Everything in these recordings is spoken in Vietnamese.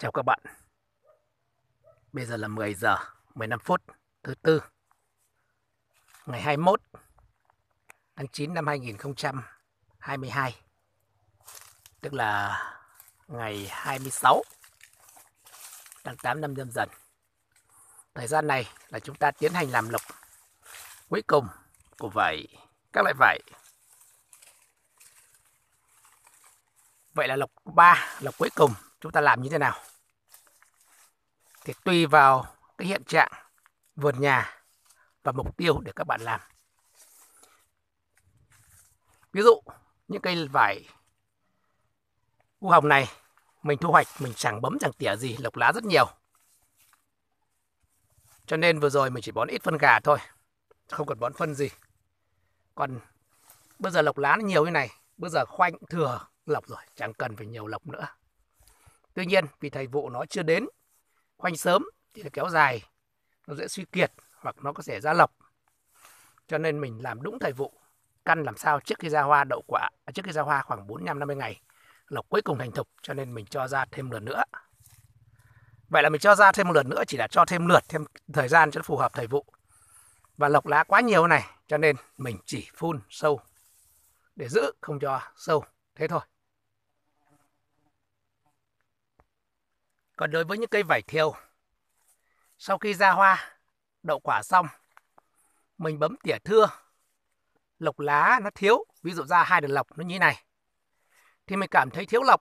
Chào các bạn. Bây giờ là 10 giờ 15 phút thứ tư ngày 21 tháng 9 năm 2022. Tức là ngày 26 tháng 8 năm nhâm dần. Thời gian này là chúng ta tiến hành làm lục cuối cùng của vải các loại vải. Vậy là lục 3, lục cuối cùng chúng ta làm như thế nào? thì tùy vào cái hiện trạng vườn nhà và mục tiêu để các bạn làm. Ví dụ những cây vải u hồng này mình thu hoạch mình chẳng bấm chẳng tỉa gì lộc lá rất nhiều. Cho nên vừa rồi mình chỉ bón ít phân gà thôi, không cần bón phân gì. Còn bây giờ lộc lá nó nhiều như này, bây giờ khoanh thừa lọc rồi, chẳng cần phải nhiều lọc nữa. Tuy nhiên vì thời vụ nó chưa đến khoanh sớm thì nó kéo dài nó dễ suy kiệt hoặc nó có thể ra lọc cho nên mình làm đúng thời vụ căn làm sao trước khi ra hoa đậu quả à, trước khi ra hoa khoảng năm 50 ngày lọc cuối cùng thành thục cho nên mình cho ra thêm lần nữa vậy là mình cho ra thêm một lần nữa chỉ là cho thêm lượt thêm thời gian cho nó phù hợp thời vụ và lọc lá quá nhiều này cho nên mình chỉ phun sâu để giữ không cho sâu thế thôi Còn đối với những cây vải thiều, sau khi ra hoa, đậu quả xong, mình bấm tỉa thưa, lọc lá nó thiếu, ví dụ ra hai đợt lọc nó như này, thì mình cảm thấy thiếu lọc,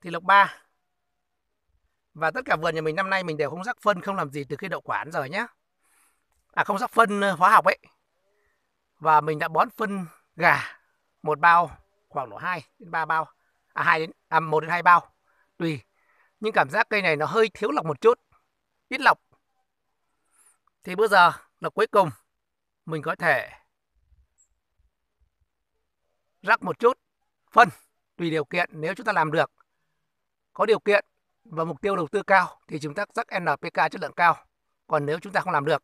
thì lọc ba Và tất cả vườn nhà mình năm nay mình đều không rắc phân, không làm gì từ khi đậu quả đến giờ nhé. À không rắc phân ờ, hóa học ấy. Và mình đã bón phân gà, một bao, khoảng độ 2 đến 3 bao à, 2 đến à, 1 đến 2 bao tùy nhưng cảm giác cây này nó hơi thiếu lọc một chút ít lọc thì bây giờ là cuối cùng mình có thể rắc một chút phân tùy điều kiện nếu chúng ta làm được có điều kiện và mục tiêu đầu tư cao thì chúng ta rắc NPK chất lượng cao còn nếu chúng ta không làm được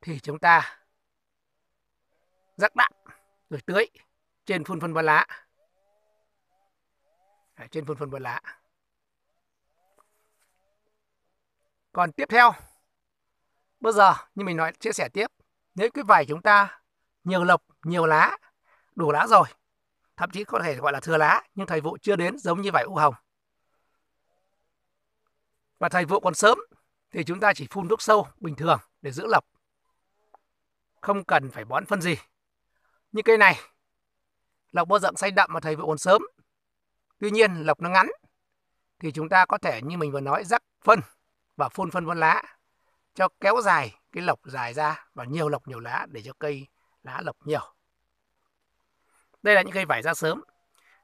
thì chúng ta rắc đạm rồi tưới trên phun phân và lá trên phần phần vườn lá còn tiếp theo bây giờ như mình nói chia sẻ tiếp nếu cái vải chúng ta nhiều lộc nhiều lá đủ lá rồi thậm chí có thể gọi là thừa lá nhưng thời vụ chưa đến giống như vải u hồng và thời vụ còn sớm thì chúng ta chỉ phun thuốc sâu bình thường để giữ lộc không cần phải bón phân gì như cây này lộc bao rộng xanh đậm mà thầy vụ còn sớm Tuy nhiên lọc nó ngắn thì chúng ta có thể như mình vừa nói rắc phân và phun phân phân lá cho kéo dài cái lọc dài ra và nhiều lọc nhiều lá để cho cây lá lọc nhiều. Đây là những cây vải ra sớm.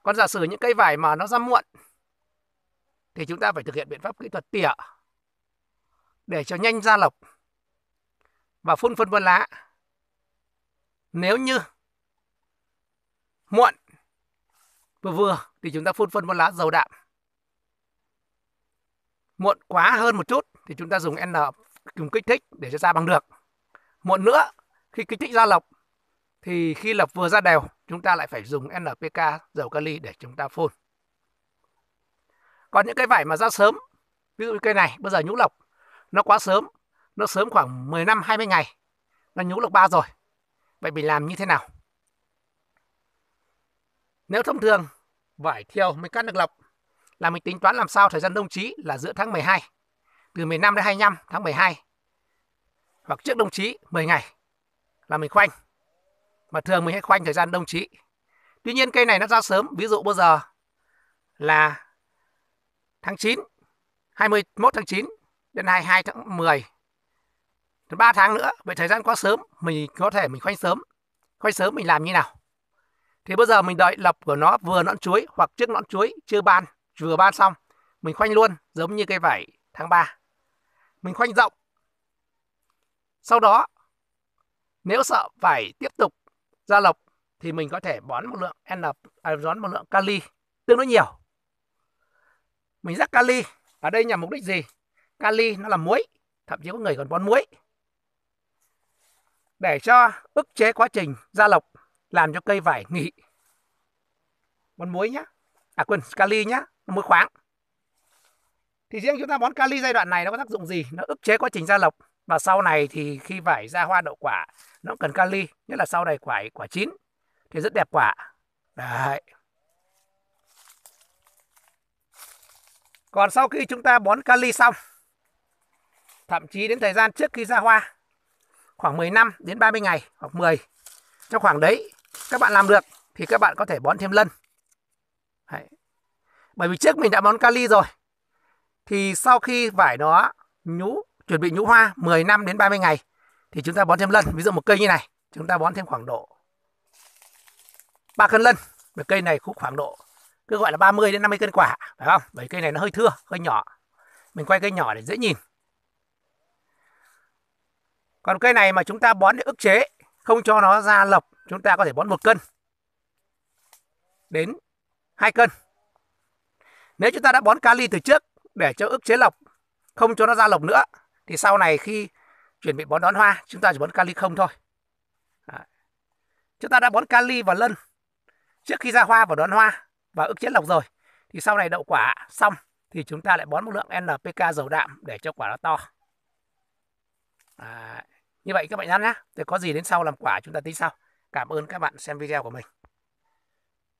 Còn giả sử những cây vải mà nó ra muộn thì chúng ta phải thực hiện biện pháp kỹ thuật tỉa để cho nhanh ra lọc và phun phân vân lá. Nếu như muộn vừa vừa thì chúng ta phun phân bón lá dầu đạm. Muộn quá hơn một chút thì chúng ta dùng N dùng kích thích để cho ra bằng được. Muộn nữa khi kích thích ra lọc thì khi lọc vừa ra đều chúng ta lại phải dùng NPK dầu kali để chúng ta phun. Còn những cái vải mà ra sớm, ví dụ như cây này bây giờ nhũ lọc nó quá sớm, nó sớm khoảng 10 năm 20 ngày, nó nhũ lọc ba rồi. Vậy mình làm như thế nào? Nếu thông thường, vải thiều mình cắt được lọc là mình tính toán làm sao thời gian đông chí là giữa tháng 12, từ 15 đến 25 tháng 12 hoặc trước đông chí 10 ngày là mình khoanh. Mà thường mình hay khoanh thời gian đông chí. Tuy nhiên cây này nó ra sớm, ví dụ bây giờ là tháng 9, 21 tháng 9 đến 22 tháng 10 3 tháng nữa, vậy thời gian quá sớm, mình có thể mình khoanh sớm. Khoanh sớm mình làm như nào? Thì bây giờ mình đợi lọc của nó vừa nõn chuối hoặc trước nõn chuối chưa ban, vừa ban xong. Mình khoanh luôn giống như cây vải tháng 3. Mình khoanh rộng. Sau đó, nếu sợ vải tiếp tục ra lọc thì mình có thể bón một lượng N, à, bón một lượng kali tương đối nhiều. Mình rắc kali, ở đây nhằm mục đích gì? Kali nó là muối, thậm chí có người còn bón muối để cho ức chế quá trình ra lọc làm cho cây vải nghỉ bón muối nhá à quên kali nhá muối khoáng thì riêng chúng ta bón kali giai đoạn này nó có tác dụng gì nó ức chế quá trình ra lộc và sau này thì khi vải ra hoa đậu quả nó cần kali nhất là sau này quả quả chín thì rất đẹp quả đấy còn sau khi chúng ta bón kali xong thậm chí đến thời gian trước khi ra hoa khoảng 10 năm đến 30 ngày hoặc 10 trong khoảng đấy các bạn làm được thì các bạn có thể bón thêm lân. Đấy. Bởi vì trước mình đã bón kali rồi. Thì sau khi vải nó nhũ chuẩn bị nhũ hoa 10 năm đến 30 ngày thì chúng ta bón thêm lân. Ví dụ một cây như này, chúng ta bón thêm khoảng độ 3 cân lân. Một cây này cũng khoảng độ cứ gọi là 30 đến 50 cân quả, phải không? Bởi cây này nó hơi thưa, hơi nhỏ. Mình quay cây nhỏ để dễ nhìn. Còn cây này mà chúng ta bón để ức chế, không cho nó ra lộc chúng ta có thể bón một cân đến 2 cân. Nếu chúng ta đã bón kali từ trước để cho ức chế lọc, không cho nó ra lọc nữa, thì sau này khi chuẩn bị bón đón hoa, chúng ta chỉ bón kali không thôi. Chúng ta đã bón kali và lân trước khi ra hoa và đón hoa và ức chế lọc rồi, thì sau này đậu quả xong thì chúng ta lại bón một lượng NPK dầu đạm để cho quả nó to. Đấy. Như vậy các bạn nhắn nhé, thì có gì đến sau làm quả chúng ta tính sau. Cảm ơn các bạn xem video của mình.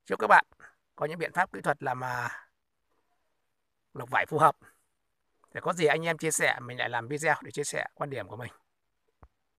Chúc các bạn có những biện pháp kỹ thuật làm à, lọc vải phù hợp. Để có gì anh em chia sẻ, mình lại làm video để chia sẻ quan điểm của mình.